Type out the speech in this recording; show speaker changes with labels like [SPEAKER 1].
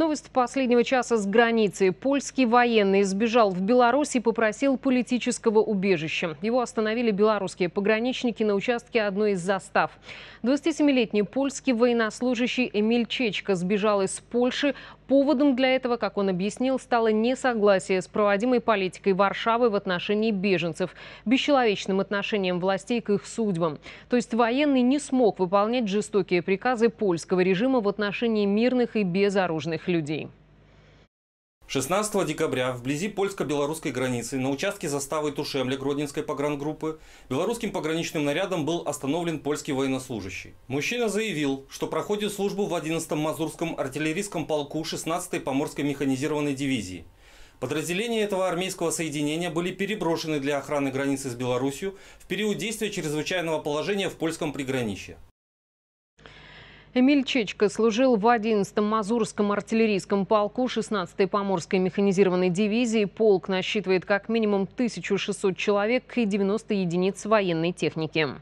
[SPEAKER 1] Новость последнего часа с границы. Польский военный сбежал в Беларусь и попросил политического убежища. Его остановили белорусские пограничники на участке одной из застав. 27-летний польский военнослужащий Эмиль Чечка сбежал из Польши. Поводом для этого, как он объяснил, стало несогласие с проводимой политикой Варшавы в отношении беженцев, бесчеловечным отношением властей к их судьбам. То есть военный не смог выполнять жестокие приказы польского режима в отношении мирных и безоружных людей.
[SPEAKER 2] 16 декабря вблизи польско-белорусской границы на участке заставы Тушемля Гродненской погрангруппы белорусским пограничным нарядом был остановлен польский военнослужащий. Мужчина заявил, что проходит службу в 11-м Мазурском артиллерийском полку 16-й Поморской механизированной дивизии. Подразделения этого армейского соединения были переброшены для охраны границы с Беларусью в период действия чрезвычайного положения в польском приграничье.
[SPEAKER 1] Эмиль Чечко служил в 11-м Мазурском артиллерийском полку 16-й Поморской механизированной дивизии. Полк насчитывает как минимум 1600 человек и 90 единиц военной техники.